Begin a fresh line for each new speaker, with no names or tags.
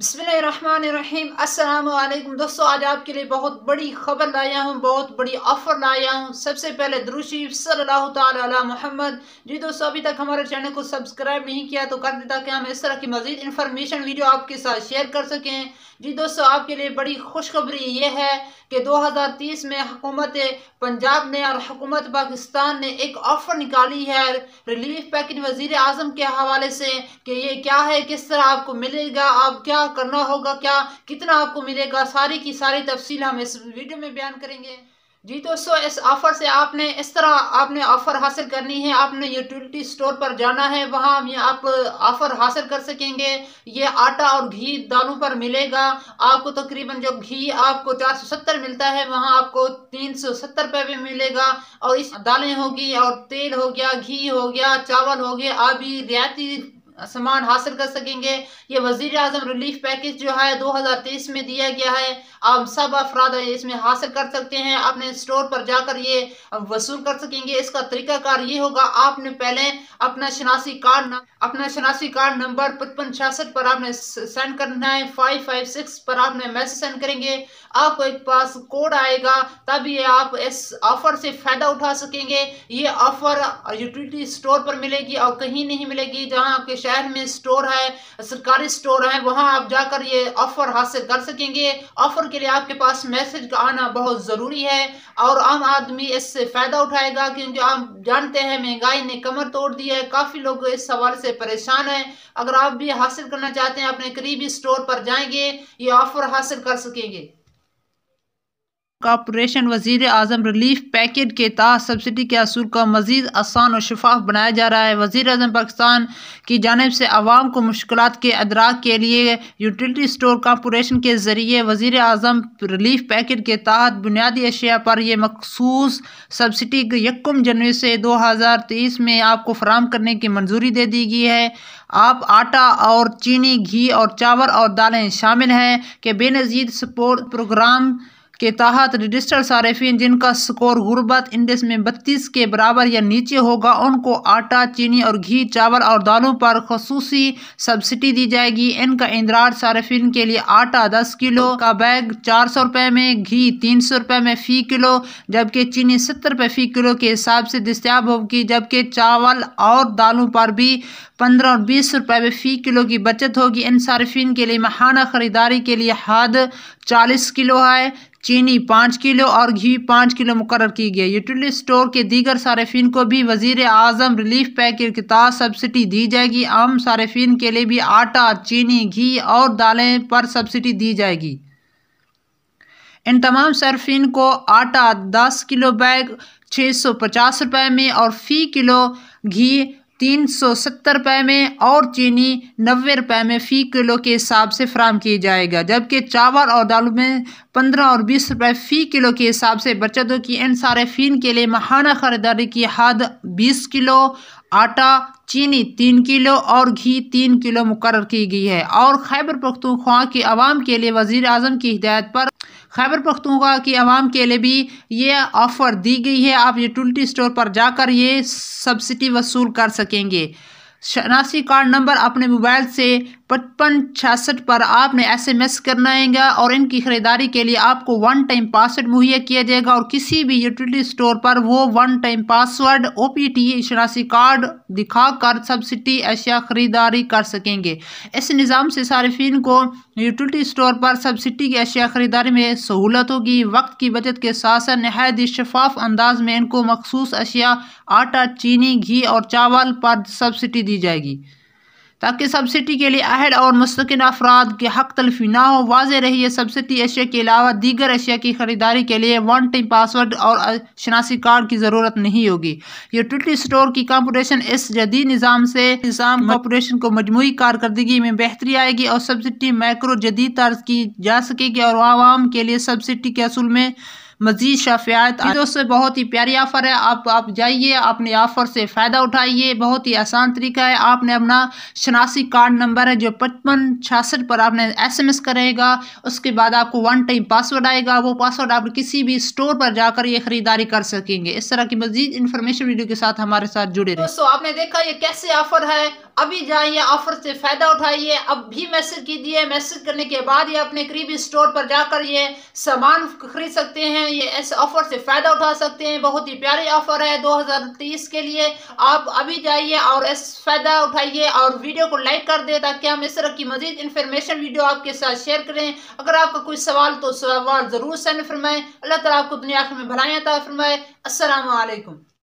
बसमीम अल्लाम दोस्तों आज आपके लिए बहुत बड़ी ख़बर लाया हूँ बहुत बड़ी ऑफ़र लाया हूँ सबसे पहले द्रुशी सल्लल्लाहु अला मोहम्मद जी दोस्तों अभी तक हमारे चैनल को सब्सक्राइब नहीं किया तो कर दें ताकि हम इस तरह की मज़ीद इन्फॉर्मेशन वीडियो आपके साथ शेयर कर सकें जी दोस्तों आपके लिए बड़ी खुशखबरी ये है कि 2030 में हुकूमत पंजाब ने और हुकूमत पाकिस्तान ने एक ऑफ़र निकाली है रिलीफ पैकेज वजीर आजम के हवाले से कि ये क्या है किस तरह आपको मिलेगा आप क्या करना होगा क्या कितना आपको मिलेगा सारी की सारी तफसील हम इस वीडियो में बयान करेंगे जी दोस्तों इस ऑफ़र से आपने इस तरह आपने ऑफ़र हासिल करनी है आपने यूटिलिटी स्टोर पर जाना है वहाँ आप ऑफ़र हासिल कर सकेंगे ये आटा और घी दालों पर मिलेगा आपको तकरीबन तो जो घी आपको चार सौ सत्तर मिलता है वहाँ आपको तीन सौ सत्तर रुपये भी मिलेगा और इस दालें होगी और तेल हो गया घी हो गया चावल हो गया आप भी रियायती सामान हासिल कर सकेंगे ये वजीर अजम रिलीफ पैकेज जो है 2023 में दिया गया है आप सब अफराद इसमें हासिल कर सकते हैं अपने स्टोर पर जाकर ये वसूल कर सकेंगे इसका तरीकाकार ये होगा आपने पहले अपना शनासी कार्ड अपना शनासी कार्ड नंबर पचपन छियासठ पर आपने सेंड करना है फाइव फाइव सिक्स पर आपने मैसेज सेंड करेंगे आपको एक पास कोड आएगा तभी आप इस ऑफर से फ़ायदा उठा सकेंगे ये ऑफर यूटिलिटी स्टोर पर मिलेगी और कहीं नहीं मिलेगी जहाँ आपके शहर में स्टोर है सरकारी स्टोर है वहां आप जाकर ये ऑफ़र हासिल कर सकेंगे ऑफ़र के लिए आपके पास मैसेज का आना बहुत ज़रूरी है और आम आदमी इससे फ़ायदा उठाएगा क्योंकि आप जानते हैं महंगाई ने कमर तोड़ दी है काफ़ी लोग इस सवाल से परेशान है अगर आप भी हासिल करना चाहते हैं अपने करीबी स्टोर पर जाएंगे ये ऑफ़र हासिल कर सकेंगे कॉपोरेशन वजीर अजम रिलीफ पैकेज के तहत सब्सिडी के असूल को मजीद आसान और शफाफ बनाया जा रहा है वजीर अजम पाकिस्तान की जानब से आवाम को मुश्किल के अदराक के लिए यूटिलिटी स्टोर कॉपोरेशन के ज़रिए वजीर अजम रिलीफ पैकेज के तहत बुनियादी अशिया पर यह मखसूस सब्सिडी यकम जनवरी से दो हज़ार तेईस में आपको फराम करने की मंजूरी दे दी गई है आप आटा और चीनी घी और चावल और दालें शामिल हैं कि बेनज़ीर सपोर्ट प्रोग्राम के तहत रजिस्टर्ड सार्फिन जिनका स्कोर गुर्बत इंडेक्स में बत्तीस के बराबर या नीचे होगा उनको आटा चीनी और घी चावल और दालों पर खसूस सब्सिडी दी जाएगी इनका इंदराज सार्फिन के लिए आटा दस किलो का बैग चार सौ रुपये में घी तीन सौ रुपये में फ़ी किलो जबकि चीनी सत्तर रुपये फ़ी किलो के हिसाब से दस्तियाब होगी जबकि चावल और दालों पर भी पंद्रह और बीस रुपये में फ़ी किलो की बचत होगी इन सार्फिन के लिए महाना ख़रीदारी के लिए हद चालीस किलो है चीनी पाँच किलो और घी पाँच किलो मुकर की गई यूटिलिटी स्टोर के दीगर सार्फिन को भी वजीर अजम रिलीफ पैक के तहत सब्सिडी दी जाएगी आम सार्फिन के लिए भी आटा चीनी घी और दालें पर सब्सिडी दी जाएगी इन तमाम सार्फिन को आटा दस किलो बैग छः सौ पचास रुपये में और फ़ी किलो घी तीन सौ सत्तर रुपये में और चीनी नबे रुपये में फ़ी किलो के हिसाब से फ्राहम किया जाएगा जबकि चावल और दाल में पंद्रह और बीस रुपये फ़ी किलो के हिसाब से बचत की इन सार्फिन के लिए माहाना ख़रीदारी की हद बीस किलो आटा चीनी तीन किलो और घी तीन किलो मुकर की गई है और खैबर पख्तूनख्वा की आवाम के लिए वज़ी अजम की हिदायत पर खैबर पख्तूनख्वा की आवाम के लिए भी ये ऑफ़र दी गई है आप ये स्टोर पर जाकर ये सब्सिडी वसूल कर सकेंगे शनासी कार्ड नंबर अपने मोबाइल से पचपन छियासठ पर आपने एस एम एस करना है और इनकी ख़रीदारी के लिए आपको वन टाइम पासवर्ड मुहैया किया जाएगा और किसी भी यूटिलिटी स्टोर पर वो one time password O P T शनासी कार्ड दिखाकर सब्सिडी अशिया ख़रीदारी कर सकेंगे इस निज़ाम से सार्फिन को यूटिलिटी स्टोर पर सब्सिडी की अशिया ख़रीदारी में सहूलत होगी वक्त की बचत के साथ साथ नहायत शफाफ अंदाज में इनको मखसूस अशिया आटा चीनी घी और चावल पर सब्सिडी दी जाएगी ताकि तो सब्सिडी के लिए अहद और मुस्किन अफराद के हक तलफी ना हो वाज रही है सब्सिडी अशिया के अलावा दीगर अशिया की ख़रीदारी के लिए वन टाइम पासवर्ड और शनासी कार्ड की ज़रूरत नहीं होगी यूटिलिटी स्टोर की कॉम्पोरेशन इस जदीद निज़ाम से निज़ाम कॉम्पोरेशन को मजमू कारकर्दगी में बेहतरी आएगी और सब्सिडी मैक्रो जदीद तर्ज की जा सकेगी और आवाम के लिए सब्सिडी के असूल में मजीद शफियात दोस्तों बहुत ही प्यारी ऑफ़र है आप आप जाइए अपने ऑफ़र से फ़ायदा उठाइए बहुत ही आसान तरीका है आपने अपना शनासी कार्ड नंबर है जो पचपन छियासठ पर आपने एस एम एस करेगा उसके बाद आपको वन टाइम पासवर्ड आएगा वो पासवर्ड आप किसी भी स्टोर पर जाकर ये ख़रीदारी कर सकेंगे इस तरह की मजीद इन्फॉर्मेशन वीडियो के साथ हमारे साथ जुड़े रहे दोस्तों आपने देखा ये कैसे ऑफ़र है अभी जाइए ऑफर से फ़ायदा उठाइए अब भी मैसेज कीजिए मैसेज करने के बाद ये अपने करीबी स्टोर पर जाकर ये सामान खरीद सकते हैं हैं ये इस ऑफ़र से फ़ायदा उठा सकते हैं बहुत ही प्यारी ऑफ़र है 2030 के लिए आप अभी जाइए और इस फ़ायदा उठाइए और वीडियो को लाइक कर दें ताकि हम इस तरह की मजीद इन्फॉर्मेशन वीडियो आपके साथ शेयर करें अगर आपका कोई सवाल तो सवाल ज़रूर सेंड फरमाए अल्लाह ताला आपको दुनिया में भलाइयाँ था फरमाए असल